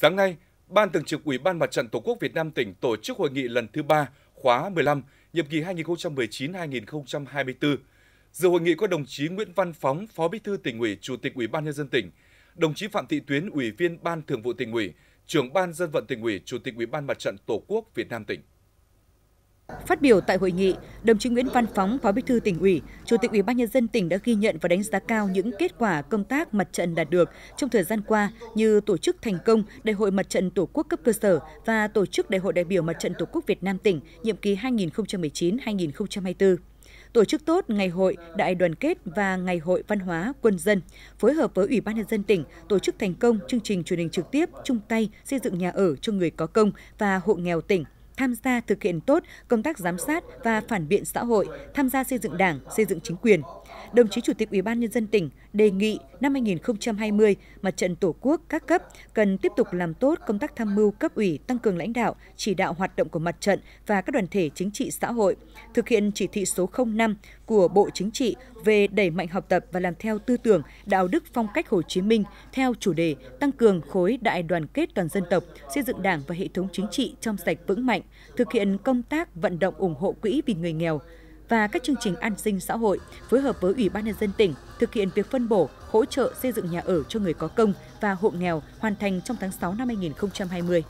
Sáng nay, Ban Thường trực Ủy ban Mặt trận Tổ quốc Việt Nam tỉnh tổ chức hội nghị lần thứ 3 khóa 15, nhiệm kỳ 2019-2024. Dự hội nghị có đồng chí Nguyễn Văn Phóng, Phó Bí thư tỉnh ủy, Chủ tịch Ủy ban nhân dân tỉnh, đồng chí Phạm Thị Tuyến, Ủy viên Ban Thường vụ tỉnh ủy, Trưởng ban Dân vận tỉnh ủy, Chủ tịch Ủy ban Mặt trận Tổ quốc Việt Nam tỉnh. Phát biểu tại hội nghị, đồng chí Nguyễn Văn Phóng, Phó Bí thư tỉnh ủy, Chủ tịch Ủy ban nhân dân tỉnh đã ghi nhận và đánh giá cao những kết quả công tác mặt trận đạt được trong thời gian qua như tổ chức thành công Đại hội Mặt trận Tổ quốc cấp cơ sở và tổ chức Đại hội đại biểu Mặt trận Tổ quốc Việt Nam tỉnh nhiệm kỳ 2019-2024 tổ chức tốt ngày hội đại đoàn kết và ngày hội văn hóa quân dân, phối hợp với Ủy ban nhân dân tỉnh tổ chức thành công chương trình truyền hình trực tiếp chung tay xây dựng nhà ở cho người có công và hộ nghèo tỉnh tham gia thực hiện tốt công tác giám sát và phản biện xã hội, tham gia xây dựng Đảng, xây dựng chính quyền. Đồng chí Chủ tịch Ủy ban nhân dân tỉnh đề nghị năm 2020, Mặt trận Tổ quốc các cấp cần tiếp tục làm tốt công tác tham mưu cấp ủy, tăng cường lãnh đạo, chỉ đạo hoạt động của mặt trận và các đoàn thể chính trị xã hội, thực hiện chỉ thị số 05 của Bộ Chính trị về đẩy mạnh học tập và làm theo tư tưởng, đạo đức phong cách Hồ Chí Minh theo chủ đề tăng cường khối đại đoàn kết toàn dân tộc, xây dựng Đảng và hệ thống chính trị trong sạch vững mạnh, thực hiện công tác vận động ủng hộ quỹ vì người nghèo và các chương trình an sinh xã hội, phối hợp với Ủy ban nhân dân tỉnh thực hiện việc phân bổ, hỗ trợ xây dựng nhà ở cho người có công và hộ nghèo hoàn thành trong tháng 6 năm 2020.